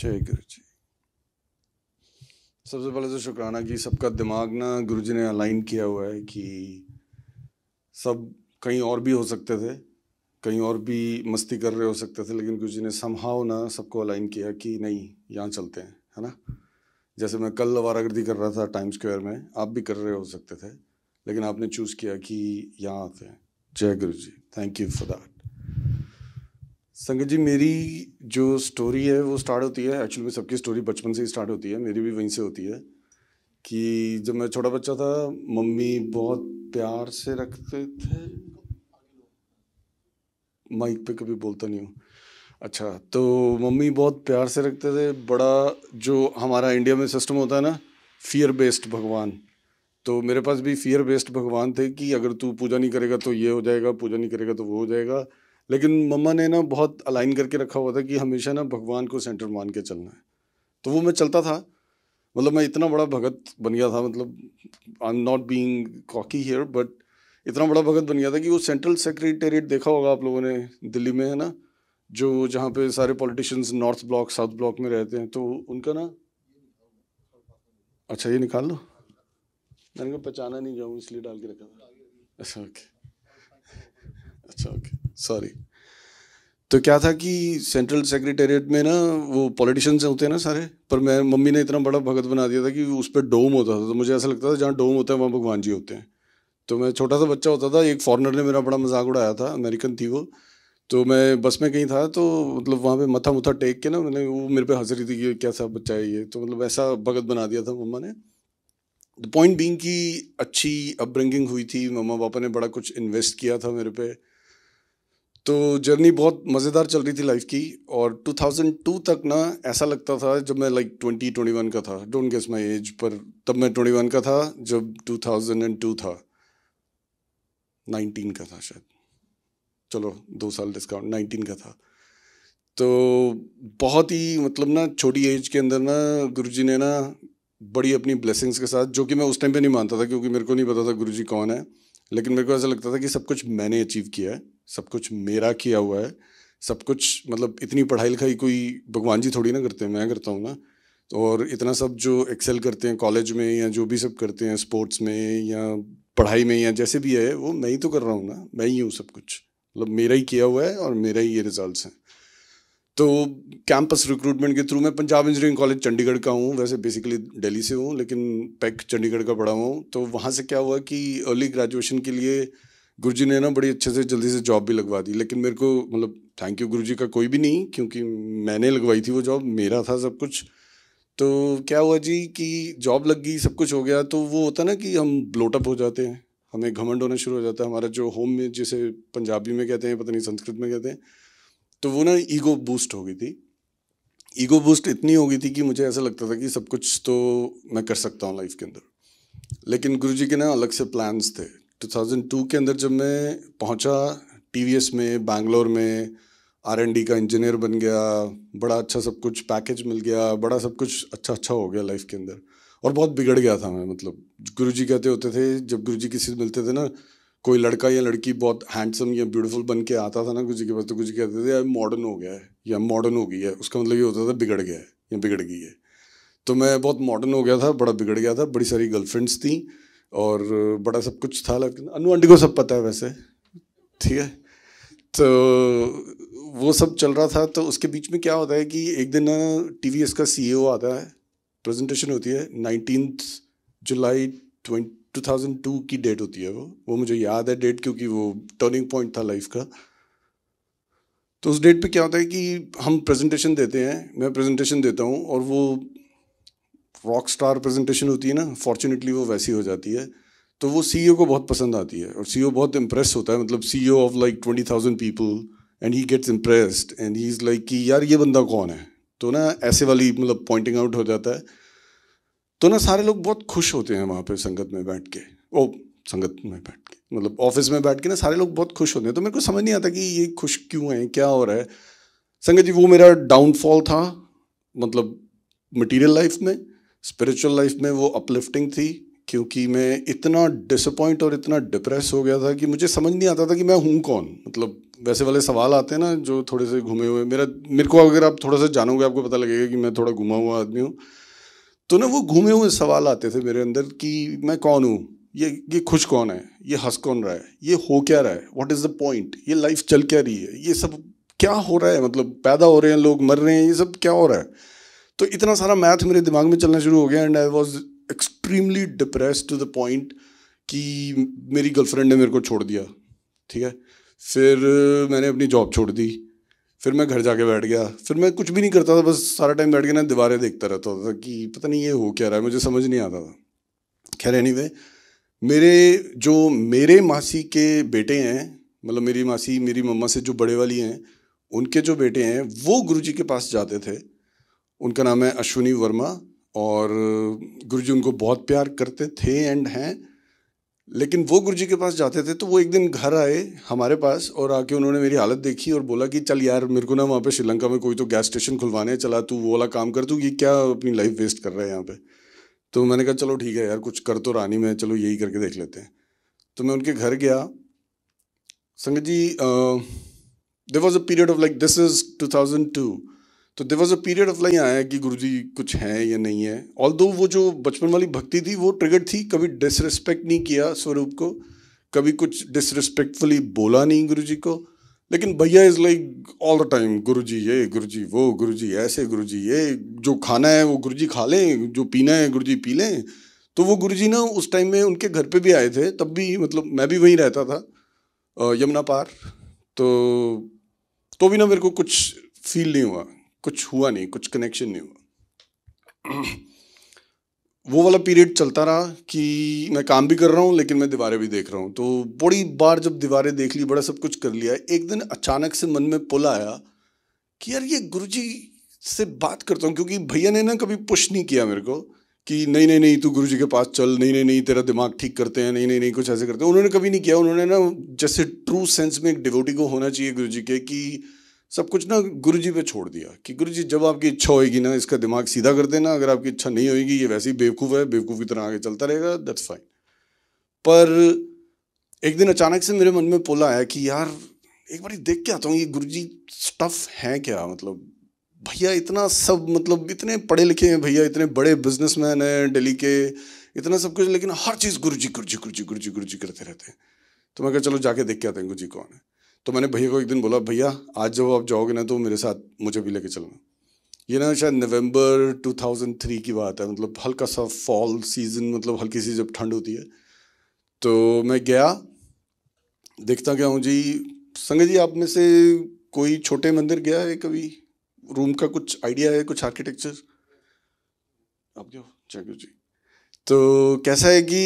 जय गुरु जी सबसे पहले तो शुक्राना कि सबका दिमाग ना गुरु जी ने अलाइन किया हुआ है कि सब कहीं और भी हो सकते थे कहीं और भी मस्ती कर रहे हो सकते थे लेकिन गुरु जी ने संभाव ना सबको अलाइन किया कि नहीं यहाँ चलते हैं है ना जैसे मैं कल लवारागर्दी कर रहा था टाइम स्क्वायर में आप भी कर रहे हो सकते थे लेकिन आपने चूज़ किया कि यहाँ आते हैं जय Guru ji thank you for that संगत जी मेरी जो स्टोरी है वो स्टार्ट होती है एक्चुअली में सबकी स्टोरी बचपन से ही स्टार्ट होती है मेरी भी वहीं से होती है कि जब मैं छोटा बच्चा था मम्मी बहुत प्यार से रखते थे माइक पे कभी बोलता नहीं हूँ अच्छा तो मम्मी बहुत प्यार से रखते थे बड़ा जो हमारा इंडिया में सिस्टम होता है ना फियर बेस्ड भगवान तो मेरे पास भी फियर बेस्ड भगवान थे कि अगर तू पूजा नहीं करेगा तो ये हो जाएगा पूजा नहीं करेगा तो वो हो जाएगा लेकिन मम्मा ने ना बहुत अलाइन करके रखा हुआ था कि हमेशा ना भगवान को सेंटर मान के चलना है तो वो मैं चलता था मतलब मैं इतना बड़ा भगत बन गया था मतलब I am not being cocky here but इतना बड़ा भगत बन गया था कि वो सेंट्रल सेक्रेटेरिएट देखा होगा आप लोगों ने दिल्ली में है ना जो जहाँ पे सारे politicians north block south block में रहते हैं तो उनका ना अच्छा ये निकाल लो मैंने कहा पहचाना नहीं जाऊँ इसलिए डाल के रखा था अच्छा ओके अच्छा ओके सॉरी तो क्या था कि सेंट्रल सेक्रेटेरिएट में ना वो पॉलिटिशियंस होते हैं ना सारे पर मैं मम्मी ने इतना बड़ा भगत बना दिया था कि उस पर डोम होता था तो मुझे ऐसा लगता था जहाँ डोम होता है वहाँ भगवान जी होते हैं तो मैं छोटा सा बच्चा होता था एक फॉरनर ने मेरा बड़ा मजाक उड़ाया था अमेरिकन थी वो तो मैं बस में कहीं था तो मतलब वहाँ पे मथा मुथा टेक के ना मैंने वो मेरे पे हाजिरी थी कि कैसा बच्चा है ये तो मतलब ऐसा भगत बना दिया था मम्मा ने द पॉइंट बींग की अच्छी अपब्रिंगिंग हुई थी मम्मा पापा ने बड़ा कुछ इन्वेस्ट किया था मेरे पे तो जर्नी बहुत मज़ेदार चल रही थी लाइफ की और 2002 तक ना ऐसा लगता था जब मैं लाइक ट्वेंटी ट्वेंटी वन का था don't guess my as per तब मैं ट्वेंटी वन का था जब 2002 था 19 का था शायद चलो दो साल डिस्काउंट 19 का था तो बहुत ही मतलब ना छोटी एज के अंदर ना गुरुजी ने ना बड़ी अपनी ब्लेसिंग्स के साथ जो कि मैं उस टाइम पे नहीं मानता था क्योंकि मेरे को नहीं पता था गुरुजी कौन है लेकिन मेरे को ऐसा लगता था कि सब कुछ मैंने अचीव किया है सब कुछ मेरा किया हुआ है सब कुछ मतलब इतनी पढ़ाई लिखाई कोई भगवान जी थोड़ी ना करते हैं मैं करता हूँ ना तो और इतना सब जो एक्सेल करते हैं कॉलेज में या जो भी सब करते हैं स्पोर्ट्स में या पढ़ाई में या जैसे भी है वो मैं ही तो कर रहा हूँ ना मैं ही हूँ सब कुछ मतलब मेरा ही किया हुआ है और मेरा ही ये रिजल्ट हैं तो कैंपस रिक्रूटमेंट के थ्रू मैं पंजाब इंजीनियरिंग कॉलेज चंडीगढ़ का हूँ वैसे बेसिकली दिल्ली से हूँ लेकिन पैक चंडीगढ़ e का पढ़ा हूँ तो वहाँ से क्या हुआ कि अर्ली ग्रेजुएशन के लिए गुरु ने ना बड़ी अच्छे से जल्दी से जॉब भी लगवा दी लेकिन मेरे को मतलब थैंक यू गुरु का कोई भी नहीं क्योंकि मैंने लगवाई थी वो जॉब मेरा था सब कुछ तो क्या हुआ जी कि जॉब लग गई सब कुछ हो गया तो वो होता ना कि हम ब्लोटअप हो जाते हैं हमें घमंड होना शुरू हो जाता है हमारा जो होम में जिसे पंजाबी में कहते हैं पता नहीं संस्कृत में कहते हैं तो वो ना ईगो बूस्ट हो गई थी ईगो बूस्ट इतनी हो गई थी कि मुझे ऐसा लगता था कि सब कुछ तो मैं कर सकता हूँ लाइफ के अंदर लेकिन गुरु के ना अलग से प्लान्स थे 2002 के अंदर जब मैं पहुँचा टी में बैंगलोर में आर का इंजीनियर बन गया बड़ा अच्छा सब कुछ पैकेज मिल गया बड़ा सब कुछ अच्छा अच्छा हो गया लाइफ के अंदर और बहुत बिगड़ गया था मैं मतलब गुरुजी कहते होते थे जब गुरुजी किसी से मिलते थे ना कोई लड़का या लड़की बहुत हैंडसम या ब्यूटीफुल बन के आता था ना किसी के पास तो कुछ कहते थे यार मॉडर्न हो गया है या मॉडर्न हो गई है उसका मतलब ये होता था बिगड़ गया है या बिगड़ गई है तो मैं बहुत मॉडर्न हो गया था बड़ा बिगड़ गया था बड़ी सारी गर्लफ्रेंड्स थी और बड़ा सब कुछ था लेकिन अनु आंटी को सब पता है वैसे ठीक है तो वो सब चल रहा था तो उसके बीच में क्या होता है कि एक दिन टी का सी e आता है प्रेजेंटेशन होती है नाइनटीन जुलाई ट्वेंट 2002 की डेट होती है वो वो मुझे याद है डेट क्योंकि वो टर्निंग पॉइंट था लाइफ का तो उस डेट पे क्या होता है कि हम प्रेजेंटेशन देते हैं मैं प्रेजेंटेशन देता हूँ और वो रॉक स्टार प्रेजेंटेशन होती है ना फॉर्चुनेटली वो वैसी हो जाती है तो वो सी e को बहुत पसंद आती है और सी e बहुत इम्प्रेस होता है मतलब sea of like twenty thousand people and he gets impressed and he is like कि यार ये बंदा कौन है तो ना ऐसे वाली मतलब पॉइंटिंग आउट हो जाता है तो ना सारे लोग बहुत खुश होते हैं वहाँ पे संगत में बैठ के ओ संगत में बैठ के मतलब ऑफिस में बैठ के ना सारे लोग बहुत खुश होते हैं तो मेरे को समझ नहीं आता कि ये खुश क्यों हैं क्या हो रहा है संगत जी वो मेरा डाउनफॉल था मतलब मटेरियल लाइफ में स्पिरिचुअल लाइफ में वो अपलिफ्टिंग थी क्योंकि मैं इतना डिसअपॉइंट और इतना डिप्रेस हो गया था कि मुझे समझ नहीं आता था कि मैं हूँ कौन मतलब वैसे वाले सवाल आते हैं ना जो थोड़े से घूमे हुए मेरा मेरे को अगर आप थोड़ा सा जानोगे आपको पता लगेगा कि मैं थोड़ा घुमा हुआ आदमी हूँ तो ना वो घूमे हुए सवाल आते थे मेरे अंदर कि मैं कौन हूँ ये ये खुश कौन है ये हंस कौन रहा है ये हो क्या रहा है व्हाट इज़ द पॉइंट ये लाइफ चल क्या रही है ये सब क्या हो रहा है मतलब पैदा हो रहे हैं लोग मर रहे हैं ये सब क्या हो रहा है तो इतना सारा मैथ मेरे दिमाग में चलना शुरू हो गया and I was extremely depress to the point कि मेरी गर्लफ्रेंड ने मेरे को छोड़ दिया ठीक है फिर मैंने अपनी जॉब छोड़ दी फिर मैं घर जाके बैठ गया फिर मैं कुछ भी नहीं करता था बस सारा टाइम बैठ के ना दीवारें देखता रहता था कि पता नहीं ये हो क्या रहा है मुझे समझ नहीं आता था खैर एनी anyway, मेरे जो मेरे मासी के बेटे हैं मतलब मेरी मासी मेरी मम्मा से जो बड़े वाली हैं उनके जो बेटे हैं वो गुरु के पास जाते थे उनका नाम है अश्विनी वर्मा और गुरु उनको बहुत प्यार करते थे एंड हैं लेकिन वो गुरु जी के पास जाते थे तो वो एक दिन घर आए हमारे पास और आके उन्होंने मेरी हालत देखी और बोला कि चल यार मेरे को ना वहाँ पे श्रीलंका में कोई तो गैस स्टेशन खुलवाने चला तू वो वाला काम कर तू ये क्या अपनी लाइफ वेस्ट कर रहा है यहाँ पे तो मैंने कहा चलो ठीक है यार कुछ कर तो रानी में चलो यही करके देख लेते हैं तो मैं उनके घर गया संगत जी there was a period of like this is two thousand two तो there was a period of line आया कि गुरु जी कुछ हैं या नहीं है ऑल दो वो जो बचपन वाली भक्ति थी वो ट्रिगर थी कभी डिसरिस्पेक्ट नहीं किया स्वरूप को कभी कुछ डिसरिस्पेक्टफुली बोला नहीं गुरु जी को लेकिन भैया is like all the time Guru ji ये गुरु जी वो गुरु जी ऐसे गुरु जी ये जो खाना है वो गुरु जी खा लें जो पीना है गुरु जी पी लें तो वो गुरु जी ना उस टाइम में उनके घर पे भी आए थे तब भी मतलब मैं भी वहीं रहता था यमुना पार तो तो भी ना मेरे को कुछ फील नहीं हुआ कुछ हुआ नहीं कुछ कनेक्शन नहीं हुआ वो वाला पीरियड चलता रहा कि मैं काम भी कर रहा हूँ लेकिन मैं दीवारें भी देख रहा हूँ तो बड़ी बार जब दीवारें देख ली बड़ा सब कुछ कर लिया एक दिन अचानक से मन में पुल आया कि यार ये गुरु से बात करता हूँ क्योंकि भैया ने ना कभी पुश नहीं किया मेरे को कि नहीं नहीं नहीं तू गुरुजी के पास चल नहीं नहीं नहीं तेरा दिमाग ठीक करते हैं नहीं नहीं नहीं कुछ ऐसे करते हैं उन्होंने कभी नहीं किया उन्होंने ना जैसे ट्रू सेंस में एक डिवोटी को होना चाहिए गुरुजी के कि सब कुछ ना गुरुजी पे छोड़ दिया कि गुरुजी जब आपकी इच्छा होगी ना इसका दिमाग सीधा कर देना अगर आपकी इच्छा नहीं होएगी ये वैसे ही बेवकूफ़ है बेवकूफ़ की तरह आगे चलता रहेगा दैट्स फाइन पर एक दिन अचानक से मेरे मन में पोला आया कि यार एक बार देख के आता हूँ ये गुरु जी स्टफ़ हैं क्या मतलब भैया इतना सब मतलब इतने पढ़े लिखे हैं भैया इतने बड़े बिजनेसमैन हैं दिल्ली के इतना सब कुछ लेकिन हर चीज़ गुरु गुरु गुरु जी जी जी गुरु जी गुरु जी करते रहते हैं तो मैं कहा चलो जाके देख के आते हैं गुरु जी कौन है तो मैंने भैया को एक दिन बोला भैया आज जब आप जाओगे ना तो मेरे साथ मुझे भी लेके चलना ये ना शायद नवंबर 2003 की बात है मतलब हल्का सा फॉल सीज़न मतलब हल्की सी जब ठंड होती है तो मैं गया देखता क्या हूँ जी संगत जी आप में से कोई छोटे मंदिर गया है कभी रूम का कुछ आइडिया है कुछ आर्किटेक्चर आप क्या चलो जी तो कैसा है कि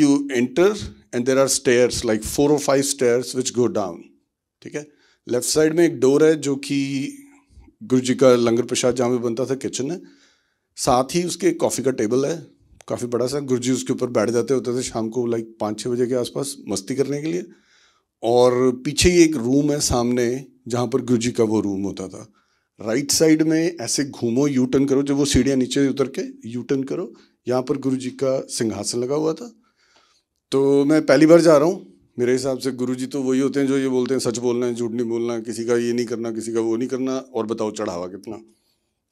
you enter and there are stairs like four और five stairs which go down ठीक है लेफ्ट साइड में एक डोर है जो कि गुरु जी का लंगर प्रसाद जहाँ पे बनता था किचन है साथ ही उसके कॉफ़ी का टेबल है काफ़ी बड़ा सा गुरु जी उसके ऊपर बैठ जाते होते थे शाम को लाइक पाँच छः बजे के आसपास मस्ती करने के लिए और पीछे ही एक रूम है सामने जहाँ पर गुरु जी का वो रूम होता था राइट साइड में ऐसे घूमो यू टर्न करो जब वो सीढ़ियाँ नीचे उतर के यू टर्न करो यहाँ पर गुरु जी का सिंहासन लगा हुआ था तो मैं पहली बार जा रहा हूँ मेरे हिसाब से गुरु जी तो वही होते हैं जो ये बोलते हैं सच बोलना है झूठ नहीं बोलना है किसी का ये नहीं करना किसी का वो नहीं करना और बताओ चढ़ावा कितना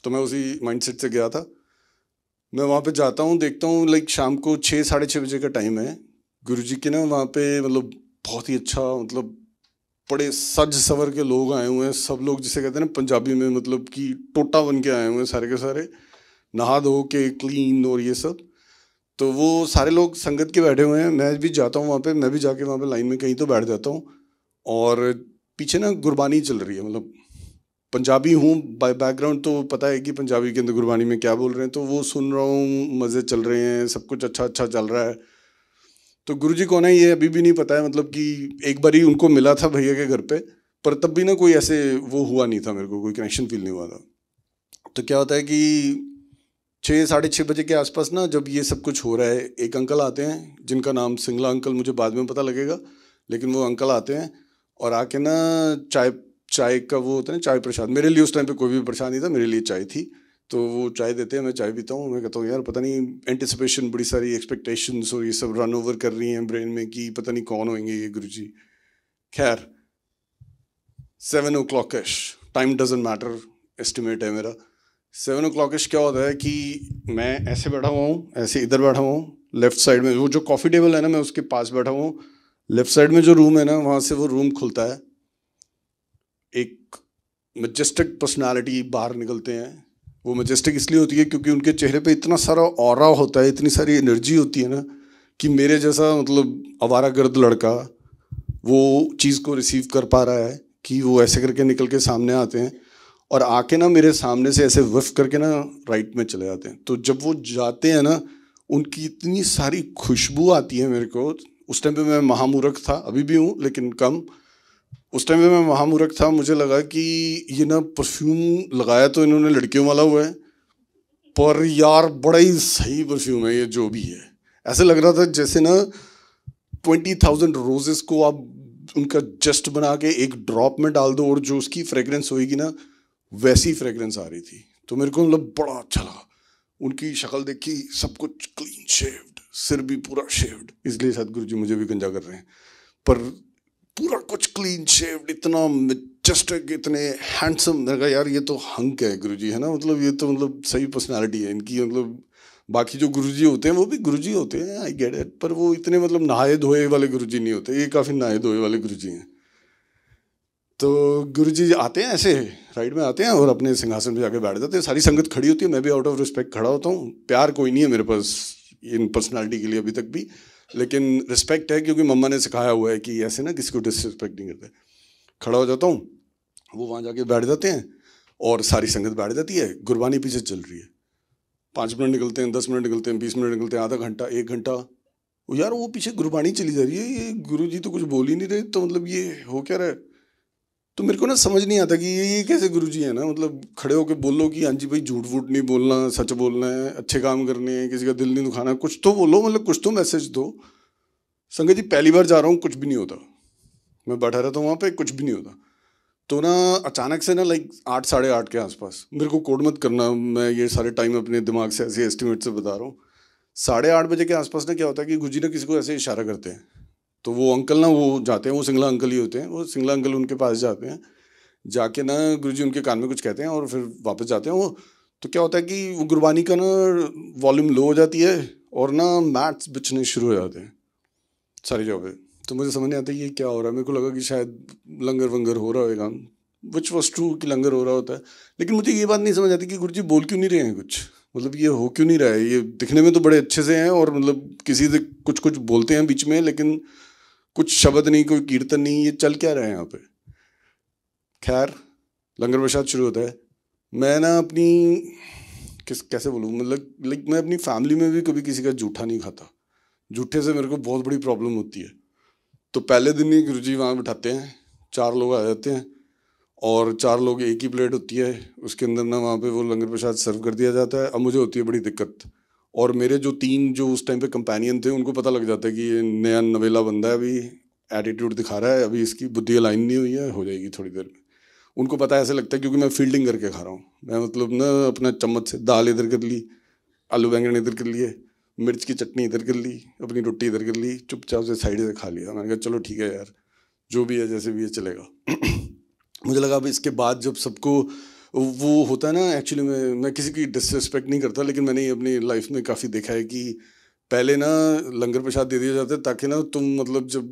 तो मैं उसी माइंड से गया था मैं वहाँ पे जाता हूँ देखता हूँ लाइक शाम को छः साढ़े छः बजे का टाइम है गुरु जी के ना वहाँ पे मतलब बहुत ही अच्छा मतलब बड़े सज सवर के लोग आए हुए हैं सब लोग जिसे कहते हैं ना पंजाबी में मतलब कि टोटा बन के आए हुए हैं सारे के सारे नहा धो के क्लीन और ये सब तो वो सारे लोग संगत के बैठे हुए हैं मैं भी जाता हूँ वहाँ पे मैं भी जाके वहाँ पे लाइन में कहीं तो बैठ जाता हूँ और पीछे ना गुरबानी चल रही है मतलब पंजाबी हूँ बाय बैकग्राउंड तो पता है कि पंजाबी के अंदर गुरबानी में क्या बोल रहे हैं तो वो सुन रहा हूँ मज़े चल रहे हैं सब कुछ अच्छा अच्छा चल रहा है तो गुरु जी कौन है ये अभी भी नहीं पता है मतलब कि एक बार ही उनको मिला था भैया के घर पर पर तब भी ना कोई ऐसे वो हुआ नहीं था मेरे को कोई कनेक्शन फील नहीं हुआ था तो क्या होता है कि छः साढ़े छः बजे के आसपास ना जब ये सब कुछ हो रहा है एक अंकल आते हैं जिनका नाम सिंगला अंकल मुझे बाद में पता लगेगा लेकिन वो अंकल आते हैं और आके ना चाय चाय का वो होता है ना चाय प्रसाद मेरे लिए उस टाइम पे कोई भी प्रसाद नहीं था मेरे लिए चाय थी तो वो चाय देते हैं मैं चाय पीता हूँ मैं कहता हूँ यार पता नहीं एंटिसिपेशन बड़ी सारी एक्सपेक्टेशंस और ये सब रन ओवर कर रही हैं ब्रेन में कि पता नहीं कौन होंगे ये गुरु जी खैर seven o'clock time doesn't matter estimate है मेरा सेवन ओ क्लॉकिश क्या होता है कि मैं ऐसे बैठा हुआ हूँ ऐसे इधर बैठा हुआ हूँ लेफ्ट साइड में वो जो कॉफ़ी टेबल है ना मैं उसके पास बैठा हुआ हूँ लेफ्ट साइड में जो रूम है ना वहाँ से वो रूम खुलता है एक मजेस्टिक पर्सनालिटी बाहर निकलते हैं वो मजेस्टिक इसलिए होती है क्योंकि उनके चेहरे पे इतना सारा और होता है इतनी सारी एनर्जी होती है ना कि मेरे जैसा मतलब आवारा गर्द लड़का वो चीज़ को रिसीव कर पा रहा है कि वो ऐसे करके निकल के सामने आते हैं और आके ना मेरे सामने से ऐसे वफ करके ना राइट में चले जाते हैं तो जब वो जाते हैं ना उनकी इतनी सारी खुशबू आती है मेरे को उस टाइम पे मैं महामूरख था अभी भी हूँ लेकिन कम उस टाइम पे मैं महामूरख था मुझे लगा कि ये ना परफ्यूम लगाया तो इन्होंने लड़कियों वाला हुआ है पर यार बड़ा ही सही परफ्यूम है ये जो भी है ऐसे लग रहा था जैसे ना ट्वेंटी थाउजेंड रोजेस को आप उनका जस्ट बना के एक ड्रॉप में डाल दो और जो उसकी फ्रेगरेंस होगी ना वैसी फ्रेगरेंस आ रही थी तो मेरे को मतलब बड़ा अच्छा लगा उनकी शक्ल देखी सब कुछ क्लीन शेव्ड सिर भी पूरा शेव्ड इसलिए सतगुरु जी मुझे भी गंजा कर रहे हैं पर पूरा कुछ क्लीन शेव्ड इतना मेजेस्टिक इतने हैंडसम मैंने कहा यार ये तो हंक है गुरु जी है ना मतलब ये तो मतलब सही पर्सनैलिटी है इनकी मतलब बाकी जो गुरु जी होते हैं वो भी गुरु जी होते हैं आई गेट इट पर वो इतने मतलब नहाए धोए वाले गुरु जी नहीं होते ये काफ़ी नहाए धोए वाले गुरु जी हैं तो गुरु जी आते हैं ऐसे राइड में आते हैं और अपने सिंहासन पे जाके बैठ जाते हैं सारी संगत खड़ी होती है मैं भी आउट ऑफ रिस्पेक्ट खड़ा होता हूँ प्यार कोई नहीं है मेरे पास इन पर्सनैलिटी के लिए अभी तक भी लेकिन रिस्पेक्ट है क्योंकि मम्मा ने सिखाया हुआ है कि ऐसे ना किसी को डिसरिस्पेक्ट नहीं करते खड़ा हो जाता हूँ वो वहाँ जाके बैठ जाते हैं और सारी संगत बैठ जाती है गुरबानी पीछे चल रही है पाँच मिनट निकलते हैं दस मिनट निकलते हैं बीस मिनट निकलते हैं आधा घंटा एक घंटा यार वो पीछे गुरबानी चली जा रही है ये गुरु जी तो कुछ बोल ही नहीं रहे तो मतलब ये हो क्या रहा है तो मेरे को ना समझ नहीं आता कि ये ये कैसे गुरु जी है ना मतलब खड़े होकर बोलो कि हाँ जी भाई झूठ वूट नहीं बोलना सच बोलना है अच्छे काम करने हैं किसी का दिल नहीं दुखाना कुछ तो बोलो मतलब कुछ तो मैसेज दो संगत जी पहली बार जा रहा हूँ कुछ भी नहीं होता मैं बैठा रहता हूँ वहाँ पर कुछ भी नहीं होता तो ना अचानक से ना लाइक आठ साढ़े आठ के आसपास मेरे को कोड मत करना मैं ये सारे टाइम अपने दिमाग से ऐसे एस्टिमेट से बता रहा हूँ साढ़े आठ बजे के आसपास ना क्या होता है कि गुजी ना किसी को ऐसे इशारा करते हैं तो वो अंकल ना वो जाते हैं वो सिंगला अंकल ही होते हैं वो सिंगला अंकल उनके पास जाते हैं जाके ना जी उनके कान में कुछ कहते हैं और फिर वापस जाते हैं वो तो क्या होता है कि वो गुरबानी का ना वॉल्यूम लो हो जाती है और ना मैट्स बिछने शुरू हो जाते हैं सारी जगह तो मुझे समझ नहीं आता ये क्या हो रहा है मेरे को लगा कि शायद लंगर वंगर हो रहा होगा विच वॉज ट्रू कि लंगर हो रहा होता है लेकिन मुझे ये बात नहीं समझ आती कि गुरु जी बोल क्यों नहीं रहे हैं कुछ मतलब ये हो क्यों नहीं रहा है ये दिखने में तो बड़े अच्छे से हैं और मतलब किसी से कुछ कुछ बोलते हैं बीच में लेकिन कुछ शब्द नहीं कोई कीर्तन नहीं ये चल क्या रहे हैं यहाँ पे खैर लंगर प्रसाद शुरू होता है मैं ना अपनी किस कैसे बोलूँ मतलब लाइक मैं अपनी फैमिली में भी कभी किसी का जूठा नहीं खाता जूठे से मेरे को बहुत बड़ी प्रॉब्लम होती है तो पहले दिन ही गुरु जी वहाँ बैठाते हैं चार लोग आ जाते हैं और चार लोग एक ही प्लेट होती है उसके अंदर ना वहाँ पे वो लंगर प्रसाद सर्व कर दिया जाता है अब मुझे होती है बड़ी दिक्कत और मेरे जो तीन जो उस टाइम पे कंपेनियन थे उनको पता लग जाता है कि ये नया नवेला बंदा है अभी एटीट्यूड दिखा रहा है अभी इसकी बुद्धि अलाइन नहीं हुई है हो जाएगी थोड़ी देर में उनको पता ऐसे लगता है क्योंकि मैं फील्डिंग करके खा रहा हूँ मैं मतलब ना अपना चम्मच से दाल इधर कर ली आलू बैंगन इधर कर लिए मिर्च की चटनी इधर कर ली अपनी रोटी इधर कर ली चुपचाप से साइड से खा लिया मैंने कहा चलो ठीक है यार जो भी है जैसे भी है चलेगा मुझे लगा अब इसके बाद जब सबको वो होता है ना एक्चुअली मैं मैं किसी की डिसरिस्पेक्ट नहीं करता लेकिन मैंने अपनी लाइफ में काफ़ी देखा है कि पहले ना लंगर प्रसाद दे दिया जाता है ताकि ना तुम मतलब जब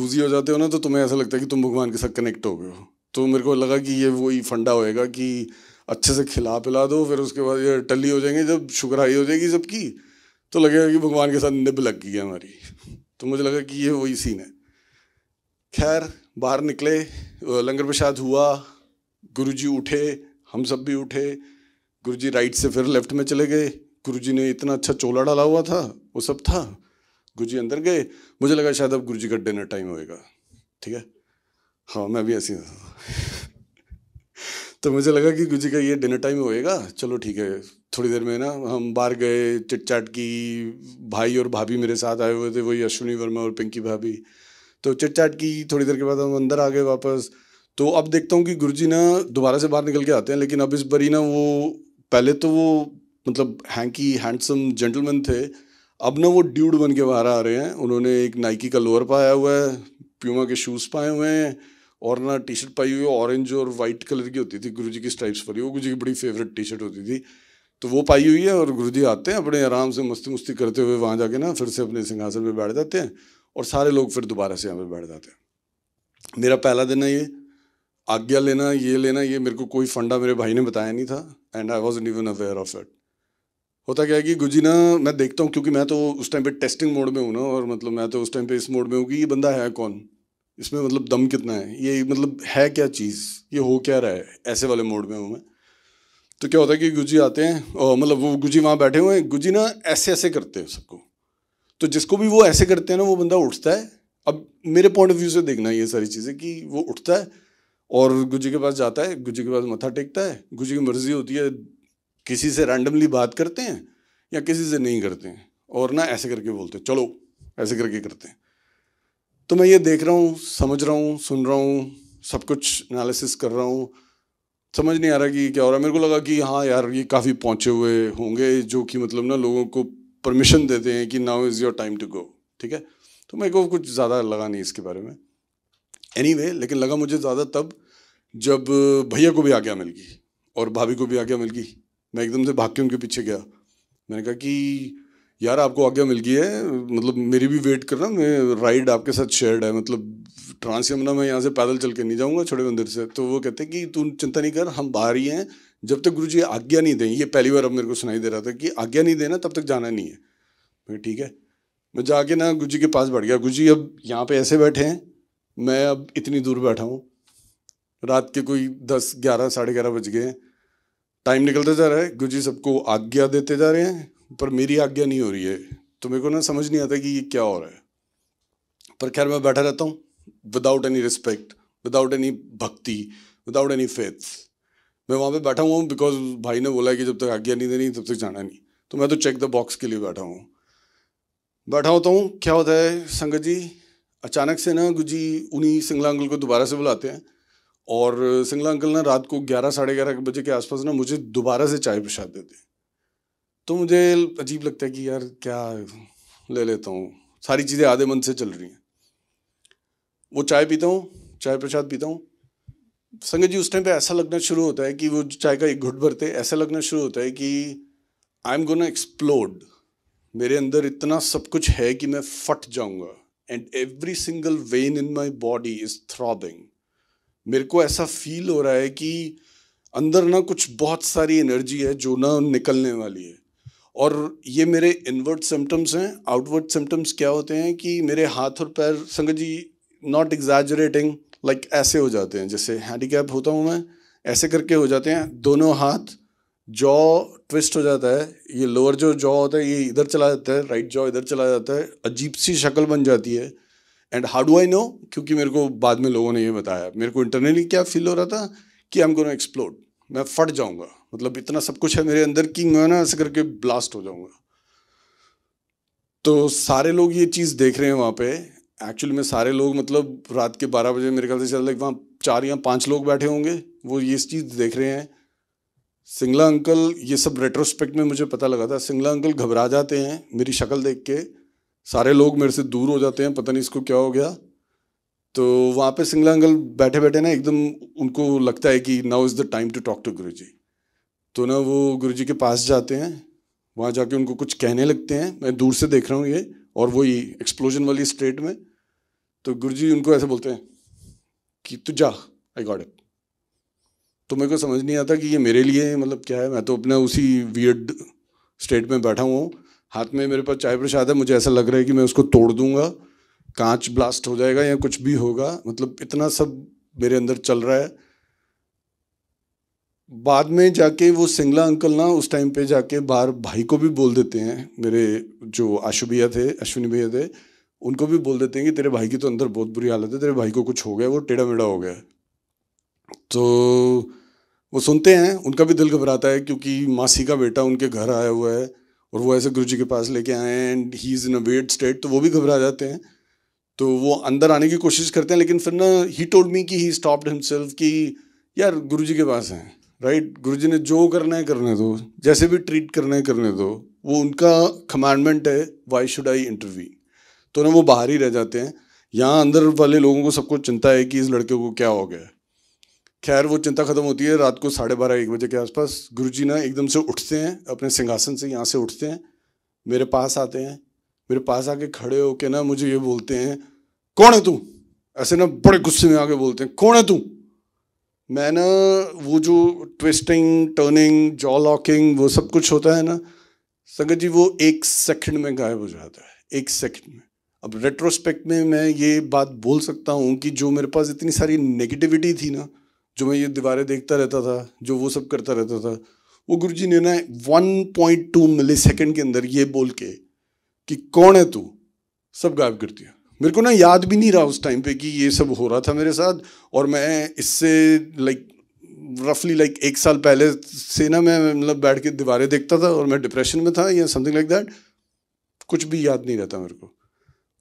डूजी हो जाते हो ना तो तुम्हें ऐसा लगता है कि तुम भगवान के साथ कनेक्ट हो गए हो तो मेरे को लगा कि ये वही फंडा होएगा कि अच्छे से खिला पिला दो फिर उसके बाद ये टली हो जाएंगे जब शुगर हाई हो जाएगी सबकी तो लगेगा कि भगवान के साथ निब लग गई है हमारी तो मुझे लगा कि ये वही सीन है खैर बाहर निकले लंगर प्रसाद हुआ गुरुजी उठे हम सब भी उठे गुरुजी राइट से फिर लेफ्ट में चले गए गुरुजी ने इतना अच्छा चोला डाला हुआ था वो सब था गुरुजी अंदर गए मुझे लगा शायद अब गुरुजी का डिनर टाइम होएगा ठीक है हाँ मैं भी ऐसी तो मुझे लगा कि गुरुजी का ये डिनर टाइम होएगा चलो ठीक है थोड़ी देर में ना हम बाहर गए चिट चाट की भाई और भाभी मेरे साथ आए हुए थे वही अश्विनी वर्मा और पिंकी भाभी तो चिट चाट की थोड़ी देर के बाद हम अंदर आ गए वापस तो अब देखता हूँ कि जी ना दोबारा से बाहर निकल के आते हैं लेकिन अब इस बारी ना वो पहले तो वो मतलब हैंकी हैंडसम जेंटलमैन थे अब ना वो ड्यूड बन के बाहर आ रहे हैं उन्होंने एक नाइकी का लोअर पाया हुआ है प्यूमा के शूज़ पाए हुए हैं और ना टी शर्ट पाई हुई है ऑरेंज और वाइट कलर की होती थी गुरुजी की स्ट्राइप्स पर वो गुरुजी की बड़ी फेवरेट टी शर्ट होती थी तो वो पाई हुई है और गुरुजी आते हैं अपने आराम से मस्ती मुस्ती करते हुए वहाँ जाके ना फिर से अपने सिंहासन पर बैठ जाते हैं और सारे लोग फिर दोबारा से यहाँ पर बैठ जाते हैं मेरा पहला दिन है ये आज्ञा लेना ये लेना ये मेरे को कोई फंडा मेरे भाई ने बताया नहीं था and I was even aware of it होता क्या है कि गुजी ना मैं देखता हूँ क्योंकि मैं तो उस टाइम पे टेस्टिंग मोड में हूँ ना और मतलब मैं तो उस टाइम पे इस मोड में हूँ कि ये बंदा है कौन इसमें मतलब दम कितना है ये मतलब है क्या चीज़ ये हो क्या रहा है ऐसे वाले मोड में हूँ मैं तो क्या होता है कि गुजी आते हैं और मतलब वो गुजी वहाँ बैठे हुए हैं गुजी ना ऐसे ऐसे करते हैं सबको तो जिसको भी वो ऐसे करते हैं ना वो बंदा उठता है अब मेरे पॉइंट ऑफ व्यू से देखना ये सारी चीज़ें कि वो उठता है और गुजी के पास जाता है गुजी के पास मथा टेकता है गुजी की मर्जी होती है किसी से रैंडमली बात करते हैं या किसी से नहीं करते हैं और ना ऐसे करके बोलते हैं चलो ऐसे करके करते हैं तो मैं ये देख रहा हूँ समझ रहा हूँ सुन रहा हूँ सब कुछ एनालिसिस कर रहा हूँ समझ नहीं आ रहा कि क्या हो रहा है मेरे को लगा कि हाँ यार ये काफ़ी पहुँचे हुए होंगे जो कि मतलब ना लोगों को परमिशन देते हैं कि now is your time to go ठीक है तो मेरे को कुछ ज़्यादा लगा नहीं इसके बारे में एनी anyway, लेकिन लगा मुझे ज़्यादा तब जब भैया को भी आज्ञा मिल गई और भाभी को भी आज्ञा मिल गई मैं एकदम से भाग के उनके पीछे गया मैंने कहा कि यार आपको आज्ञा मिल गई है मतलब मेरी भी वेट कर रहा मैं राइड आपके साथ शेयर्ड है मतलब ट्रांस यमुना मैं यहाँ से पैदल चल के नहीं जाऊँगा छोटे मंदिर से तो वो कहते कि तू चिंता नहीं कर हम बाहर ही हैं जब तक गुरु जी आज्ञा नहीं दें ये पहली बार अब मेरे को सुनाई दे रहा था कि आज्ञा नहीं देना तब तक जाना नहीं है मैं ठीक है मैं जाके ना गुरु जी के पास बैठ गया गुरु जी अब यहाँ पे ऐसे बैठे हैं मैं अब इतनी दूर बैठा हूँ रात के कोई दस ग्यारह साढ़े ग्यारह बज गए टाइम निकलता जा रहा है गुरु जी सबको आज्ञा देते जा रहे हैं पर मेरी आज्ञा नहीं हो रही है तो मेरे को ना समझ नहीं आता कि ये क्या हो रहा है पर खैर मैं बैठा रहता हूँ without any respect without any भक्ति विदाउट एनी फेथ मैं वहाँ पे बैठा हुआ हूँ बिकॉज भाई ने बोला कि जब तक आज्ञा नहीं देनी तब तक जाना नहीं तो मैं तो चेक द बॉक्स के लिए बैठा हूँ बैठा होता हूँ क्या होता है संगत जी अचानक से ना गुरु जी उन्हीं सिंगला अंकल को दोबारा से बुलाते हैं और सिंगला अंकल ना रात को ग्यारह साढ़े ग्यारह बजे के आसपास ना मुझे दोबारा से चाय पिछा देते तो मुझे अजीब लगता है कि यार क्या ले लेता हूँ सारी चीज़ें आधे मन से चल रही हैं वो चाय पीता हूँ चाय प्रसाद पीता हूँ संगत जी उस टाइम पे ऐसा लगना शुरू होता है कि वो चाय का एक घुट भरते ऐसा लगना शुरू होता है कि आई एम गोना एक्सप्लोड मेरे अंदर इतना सब कुछ है कि मैं फट जाऊँगा and every single vein in my body is throbbing मेरे को ऐसा फील हो रहा है कि अंदर ना कुछ बहुत सारी एनर्जी है जो ना निकलने वाली है और ये मेरे इनवर्ड सिम्टम्स हैं आउटवर्ड सिम्टम्स क्या होते हैं कि मेरे हाथ और पैर संगत जी नॉट एग्जैजरेटिंग लाइक ऐसे हो जाते हैं जैसे हैंडीकैप होता हूँ मैं ऐसे करके हो जाते हैं दोनों हाथ जॉ ट्विस्ट हो जाता है ये लोअर जो जॉ होता है ये इधर चला जाता है राइट जॉ इधर चला जाता है अजीब सी शक्ल बन जाती है and how do I know क्योंकि मेरे को बाद में लोगों ने ये बताया मेरे को इंटरनली क्या फील हो रहा था कि आई एम गोना एक्सप्लोड मैं फट जाऊंगा मतलब इतना सब कुछ है मेरे अंदर कि मैं ना ऐसे करके ब्लास्ट हो जाऊंगा तो सारे लोग ये चीज़ देख रहे हैं वहाँ पे एक्चुअली में सारे लोग मतलब रात के बारह बजे मेरे ख्याल से चल वहाँ चार या पांच लोग बैठे होंगे वो ये चीज़ देख रहे हैं सिंगला अंकल ये सब रेट्रोस्पेक्ट में मुझे पता लगा था सिंगला अंकल घबरा जाते हैं मेरी शक्ल देख के सारे लोग मेरे से दूर हो जाते हैं पता नहीं इसको क्या हो गया तो वहाँ पे सिंगला अंकल बैठे बैठे ना एकदम उनको लगता है कि now is the time to talk to Guru ji तो ना वो गुरु जी के पास जाते हैं वहाँ जाके उनको कुछ कहने लगते हैं मैं दूर से देख रहा हूँ ये और वो एक्सप्लोजन वाली स्टेट में तो गुरु जी उनको ऐसे बोलते हैं कि तू जा आई गॉट इट तो मेरे को समझ नहीं आता कि ये मेरे लिए मतलब क्या है मैं तो अपना उसी वियर्ड स्टेट में बैठा हुआ हूँ हाथ में मेरे पास चाय प्रसाद है मुझे ऐसा लग रहा है कि मैं उसको तोड़ दूंगा कांच ब्लास्ट हो जाएगा या कुछ भी होगा मतलब इतना सब मेरे अंदर चल रहा है बाद में जाके वो सिंगला अंकल ना उस टाइम पे जाके बाहर भाई को भी बोल देते हैं मेरे जो आशु भैया थे अश्विनी भैया थे उनको भी बोल देते हैं कि तेरे भाई की तो अंदर बहुत बुरी हालत है तेरे भाई को कुछ हो गया वो टेढ़ा मेढ़ा हो गया तो वो सुनते हैं उनका भी दिल घबराता है क्योंकि मासी का बेटा उनके घर आया हुआ है और वो ऐसे गुरु जी के पास लेके आए and he is in a wait state तो वो भी घबरा जाते हैं तो वो अंदर आने की कोशिश करते हैं लेकिन फिर ना ही टोल्ड मी कि ही स्टॉप्ड हिमसेल्फ कि यार गुरु जी के पास हैं राइट गुरु जी ने जो करना है करने दो जैसे भी ट्रीट करना है करने दो वो उनका कमांडमेंट है वाई शुड आई इंटरव्यू तो ना वो बाहर ही रह जाते हैं यहाँ अंदर वाले लोगों को सबको चिंता है कि इस लड़के को क्या हो गया खैर वो चिंता खत्म होती है रात को साढ़े बारह एक बजे के आसपास गुरु जी ना एकदम से उठते हैं अपने सिंहासन से यहाँ से उठते हैं मेरे पास आते हैं मेरे पास आके खड़े होके ना मुझे ये बोलते हैं कौन है तू ऐसे ना बड़े गुस्से में आके बोलते हैं कौन है तू मैं ना वो जो ट्विस्टिंग टर्निंग जॉ लॉकिंग वो सब कुछ होता है ना संगत जी वो एक सेकंड में गायब हो जाता है एक सेकंड में अब रेट्रोस्पेक्ट में मैं ये बात बोल सकता हूँ कि जो मेरे पास इतनी सारी नेगेटिविटी थी ना जो मैं ये दीवारें देखता रहता था जो वो सब करता रहता था वो गुरु जी ने ना one point two millisecond के अंदर ये बोल के कि कौन है तू सब गायब कर दिया मेरे को ना याद भी नहीं रहा उस टाइम पे कि ये सब हो रहा था मेरे साथ और मैं इससे लाइक रफली लाइक एक साल पहले से ना मैं मतलब बैठ के दीवारें देखता था और मैं डिप्रेशन में था या समथिंग लाइक दैट कुछ भी याद नहीं रहता मेरे को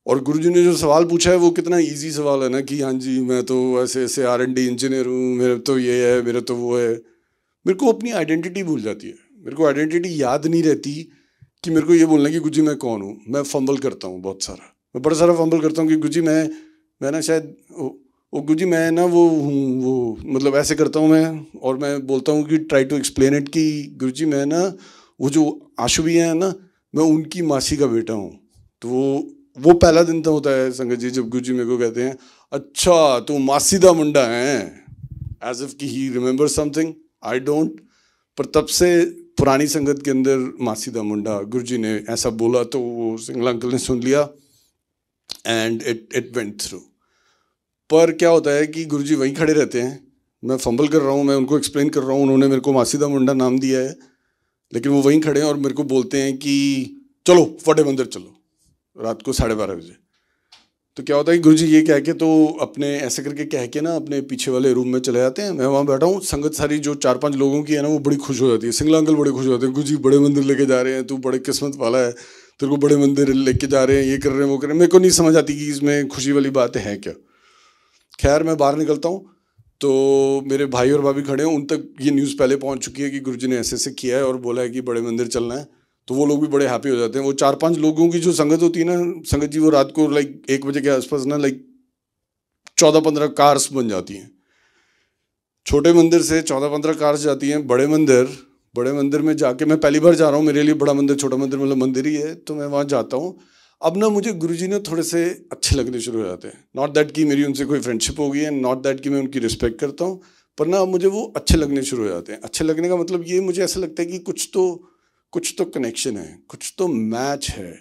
और गुरुजी ने जो सवाल पूछा है वो कितना इजी सवाल है ना कि हाँ जी मैं तो ऐसे ऐसे आर एंड डी इंजीनियर हूँ मेरा तो ये है मेरा तो वो है मेरे को अपनी आइडेंटिटी भूल जाती है मेरे को आइडेंटिटी याद नहीं रहती कि मेरे को ये बोलना है कि गुजी मैं कौन हूँ मैं फंबल करता हूँ बहुत सारा मैं बड़ा सारा फंबल करता हूँ कि गुजी मैं मैं ना शायद वो जी मैं ना वो हूँ वो मतलब ऐसे करता हूँ मैं और मैं बोलता हूँ कि ट्राई टू एक्सप्लेन इट कि गुरु जी मैं ना वो जो आशुबी हैं ना मैं उनकी मासी का बेटा हूँ तो वो वो पहला दिन तो होता है संगत जी जब गुरु जी मेरे को कहते हैं अच्छा तू मासीदा मुंडा है एज इफ की he remember something I don't पर तब से पुरानी संगत के अंदर मासीदा मुंडा गुरु जी ने ऐसा बोला तो वो सिंगला अंकल ने सुन लिया and it it went through पर क्या होता है कि गुरु जी वहीं खड़े रहते हैं मैं फंबल कर रहा हूँ मैं उनको एक्सप्लेन कर रहा हूँ उन्होंने मेरे को मासीदा मुंडा नाम दिया है लेकिन वो वहीं खड़े हैं और मेरे को बोलते हैं कि चलो फटे मंदिर चलो रात को साढ़े बारह बजे तो क्या होता है कि गुरु जी ये कह के तो अपने ऐसे करके कह के ना अपने पीछे वाले रूम में चले जाते हैं मैं वहाँ बैठा हूँ संगत सारी जो चार पांच लोगों की है ना वो बड़ी खुश हो जाती है सिंगला अंकल बड़े खुश हो जाते हैं गुरु जी बड़े मंदिर लेके जा रहे हैं तू बड़े किस्मत वाला है तेरे को बड़े मंदिर लेके जा रहे हैं ये कर रहे हैं वो कर रहे हैं मेरे को नहीं समझ आती कि इसमें खुशी वाली बात है क्या खैर मैं बाहर निकलता हूँ तो मेरे भाई और भाभी खड़े हैं उन तक ये न्यूज़ पहले पहुँच चुकी है कि गुरु जी ने ऐसे ऐसे किया है और बोला है कि बड़े मंदिर चलना है तो वो लोग भी बड़े हैप्पी हो जाते हैं वो चार पांच लोगों की जो संगत होती है ना संगत जी वो रात को लाइक एक बजे के आसपास ना लाइक चौदह पंद्रह कार्स बन जाती हैं छोटे मंदिर से चौदह पंद्रह कार्स जाती हैं बड़े मंदिर बड़े मंदिर में जाके मैं पहली बार जा रहा हूँ मेरे लिए बड़ा मंदिर छोटा मंदिर मतलब मंदिर ही है तो मैं वहाँ जाता हूँ अब ना मुझे गुरु जी थोड़े से अच्छे लगने शुरू हो जाते हैं नॉट दैट की मेरी उनसे कोई फ्रेंडशिप हो गई है नॉट दैट की मैं उनकी रिस्पेक्ट करता हूँ पर ना अब मुझे वो अच्छे लगने शुरू हो जाते हैं अच्छे लगने का मतलब ये मुझे ऐसा लगता है कि कुछ तो कुछ तो कनेक्शन है कुछ तो मैच है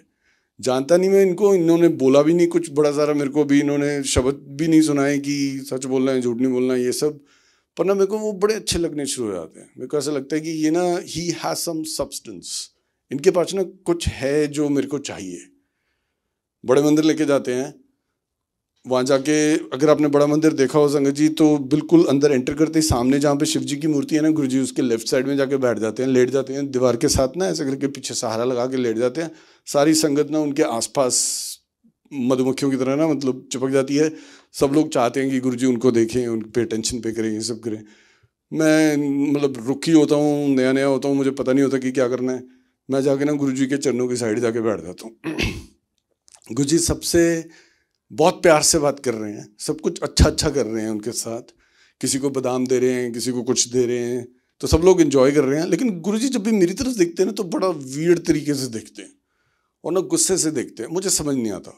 जानता नहीं मैं इनको इन्होंने बोला भी नहीं कुछ बड़ा सारा मेरे को भी इन्होंने शब्द भी नहीं सुनाए कि सच बोलना है झूठ नहीं बोलना है ये सब पर ना मेरे को वो बड़े अच्छे लगने शुरू हो जाते हैं मेरे को ऐसा लगता है कि ये ना ही हैज़ सम सब्सटेंस इनके पास ना कुछ है जो मेरे को चाहिए बड़े मंदिर लेके जाते हैं वहाँ जाके अगर आपने बड़ा मंदिर देखा हो संगत जी तो बिल्कुल अंदर एंटर करते ही सामने जहाँ पे शिव जी की मूर्ति है ना गुरु जी उसके लेफ्ट साइड में जाके बैठ जाते हैं लेट जाते हैं दीवार के साथ ना ऐसे करके पीछे सहारा लगा के लेट जाते हैं सारी संगत ना उनके आसपास मधुमक्खियों की तरह ना मतलब चिपक जाती है सब लोग चाहते हैं कि गुरु जी उनको देखें उन पर टेंशन पे करें ये सब करें मैं मतलब रुखी होता हूँ नया नया होता हूँ मुझे पता नहीं होता कि क्या करना है मैं जाके ना गुरु जी के चरणों की साइड जाके बैठ जाता हूँ गुरु जी सबसे बहुत प्यार से बात कर रहे हैं सब कुछ अच्छा अच्छा कर रहे हैं उनके साथ किसी को बादाम दे रहे हैं किसी को कुछ दे रहे हैं तो सब लोग इन्जॉय कर रहे हैं लेकिन गुरु जी जब भी मेरी तरफ देखते हैं ना तो बड़ा वीड तरीके से देखते हैं और ना गुस्से से देखते हैं मुझे समझ नहीं आता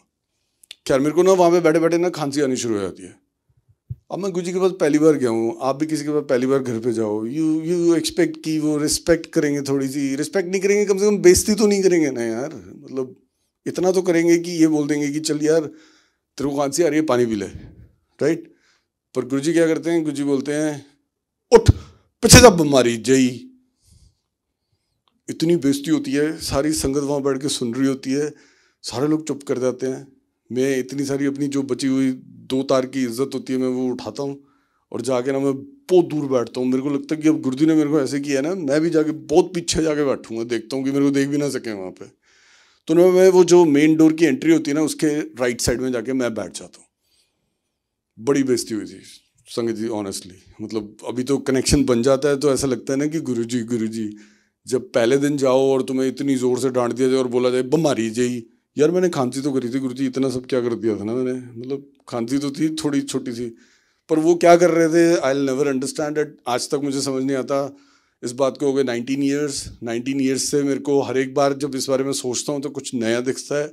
खैर मेरे को ना वहाँ पर बैठे बैठे ना खांसी आनी शुरू हो जाती है अब मैं गुरु जी के पास पहली बार गया हूँ आप भी किसी के पास पहली बार घर पे जाओ यू यू एक्सपेक्ट कि वो रिस्पेक्ट करेंगे थोड़ी सी रिस्पेक्ट नहीं करेंगे कम से कम बेइज्जती तो नहीं करेंगे ना यार मतलब इतना तो करेंगे कि ये बोल देंगे कि चल यार तेरे को खांसी आ रही है पानी पी ले राइट पर गुरु जी क्या करते हैं गुरु जी बोलते हैं उठ पीछे जब बीमारी जई इतनी बेजती होती है सारी संगत वहाँ बैठ के सुन रही होती है सारे लोग चुप कर जाते हैं मैं इतनी सारी अपनी जो बची हुई दो तार की इज्जत होती है मैं वो उठाता हूँ और जाके ना मैं बहुत दूर बैठता हूँ मेरे को लगता है कि अब गुरुजी ने मेरे को ऐसे किया है ना मैं भी जाके बहुत पीछे जाके बैठूंगा देखता हूँ कि मेरे को देख भी ना सके वहाँ पर तो मैं वो जो मेन डोर की एंट्री होती है ना उसके राइट साइड में जाके मैं बैठ जाता हूँ बड़ी बेजती हुई थी संगीत जी ऑनेस्टली मतलब अभी तो कनेक्शन बन जाता है तो ऐसा लगता है ना कि गुरु जी गुरु जी जब पहले दिन जाओ और तुम्हें इतनी ज़ोर से डांट दिया जाए और बोला जाए बमारी जी यार मैंने खांसी तो करी थी गुरु जी इतना सब क्या कर दिया था ना मैंने मतलब खांसी तो थी थोड़ी छोटी सी पर वो क्या कर रहे थे आई नेवर अंडरस्टैंड एट आज तक मुझे समझ नहीं आता इस बात को हो गए नाइनटीन ईयर्स नाइनटीन ईयर्स से मेरे को हर एक बार जब इस बारे में सोचता हूँ तो कुछ नया दिखता है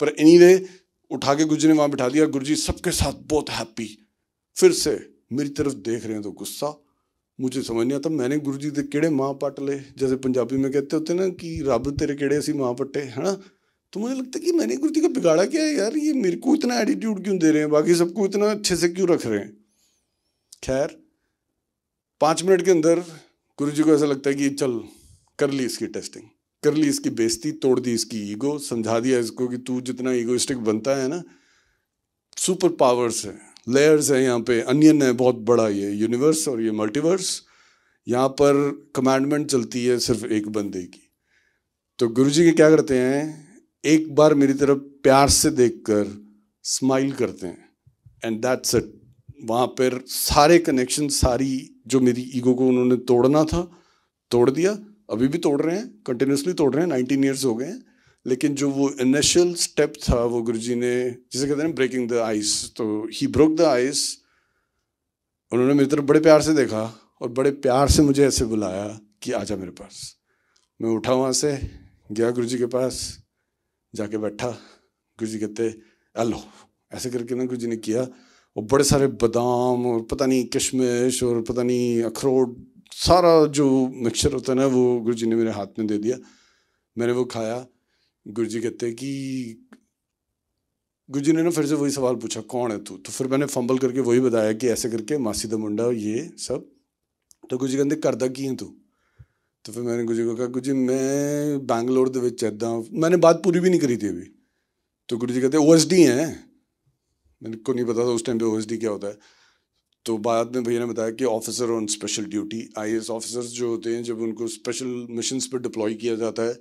पर एनी anyway, उठा के गुरु ने वहाँ बिठा दिया गुरु जी सबके साथ बहुत हैप्पी फिर से मेरी तरफ देख रहे हैं तो गुस्सा मुझे समझ नहीं आता मैंने गुरु जी के किड़े माँ पट ले जैसे पंजाबी में कहते होते ना कि रब तेरे किड़े असी माँ पट्टे है ना तो मुझे लगता है कि मैंने गुरु जी का बिगाड़ा क्या है यार ये मेरे को इतना एटीट्यूड क्यों दे रहे हैं बाकी सबको इतना अच्छे से क्यों रख रहे हैं खैर पाँच मिनट के अंदर गुरु जी को ऐसा लगता है कि चल कर ली इसकी टेस्टिंग कर ली इसकी बेइज्जती तोड़ दी इसकी ईगो समझा दिया इसको कि तू जितना ईगोइस्टिक बनता है ना सुपर पावर्स है लेयर्स है यहाँ पे अनियन है बहुत बड़ा ये यूनिवर्स और ये मल्टीवर्स यहाँ पर कमांडमेंट चलती है सिर्फ एक बंदे की तो गुरु जी के क्या करते हैं एक बार मेरी तरफ प्यार से देख कर स्माइल करते हैं एंड दैट्स इट वहाँ पर सारे कनेक्शन सारी जो मेरी ईगो को उन्होंने तोड़ना था तोड़ दिया अभी भी तोड़ रहे हैं कंटिन्यूसली तोड़ रहे हैं नाइनटीन ईयर्स हो गए हैं लेकिन जो वो इनिशियल स्टेप था वो जी ने जिसे कहते हैं ब्रेकिंग द आइस तो ही ब्रोक द आइस उन्होंने मेरी तरफ बड़े प्यार से देखा और बड़े प्यार से मुझे ऐसे बुलाया कि जा मेरे पास मैं उठा वहाँ से गया गुरु जी के पास जाके बैठा गुरु जी कहते हेलो ऐसे करके ना गुरु जी ने किया और बड़े सारे बादाम और पता नहीं किशमिश और पता नहीं अखरोट सारा जो मिक्सचर होता है ना वो गुरु जी ने मेरे हाथ में दे दिया मैंने वो खाया गुरु जी कहते हैं कि गुरु जी ने ना फिर से वही सवाल पूछा कौन है तू तो फिर मैंने फंबल करके वही बताया कि ऐसे करके मासी द मुंडा ये सब तो गुरु जी ਗੁਰੂ ਜੀ ਕਹਿੰਦੇ ਕਰਦਾ ਕੀ ਹੈ ਤੂੰ ਤਾਂ ਫਿਰ ਮੈਨੇ ਗੁਰੂ ਜੀ ਕਹਾ ਗੁਰੂ ਜੀ ਮੈਂ ਬੈਂਗਲੌਰ इदा मैंने बात पूरी भी नहीं करी थी अभी तो गुरु जी कहते ओ एस डी हैं मैंने को नहीं पता था उस टाइम पे ओ क्या होता है तो बाद में भैया ने बताया कि officer on special duty I officers जो होते हैं जब उनको स्पेशल मिशन पर डिप्लॉय किया जाता है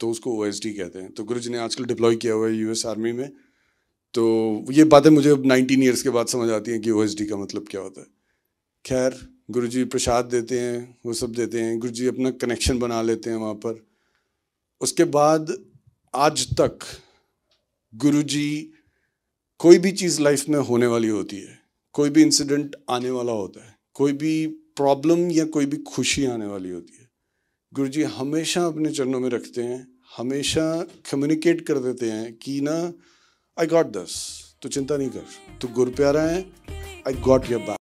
तो उसको ओ कहते हैं तो गुरु ने आजकल डिप्लॉय किया हुआ है यू आर्मी में तो ये बातें मुझे अब नाइनटीन ईयर्स के बाद समझ आती हैं कि ओ का मतलब क्या होता है खैर गुरुजी प्रसाद देते हैं वो सब देते हैं गुरुजी अपना कनेक्शन बना लेते हैं वहाँ पर उसके बाद आज तक गुरुजी कोई भी चीज़ लाइफ में होने वाली होती है कोई भी इंसिडेंट आने वाला होता है कोई भी प्रॉब्लम या कोई भी खुशी आने वाली होती है गुरु जी हमेशा अपने चरणों में रखते हैं हमेशा कम्युनिकेट कर देते हैं कि ना आई गॉट दस तो चिंता नहीं कर तो गुरु प्यारा है आई गॉट योर बैक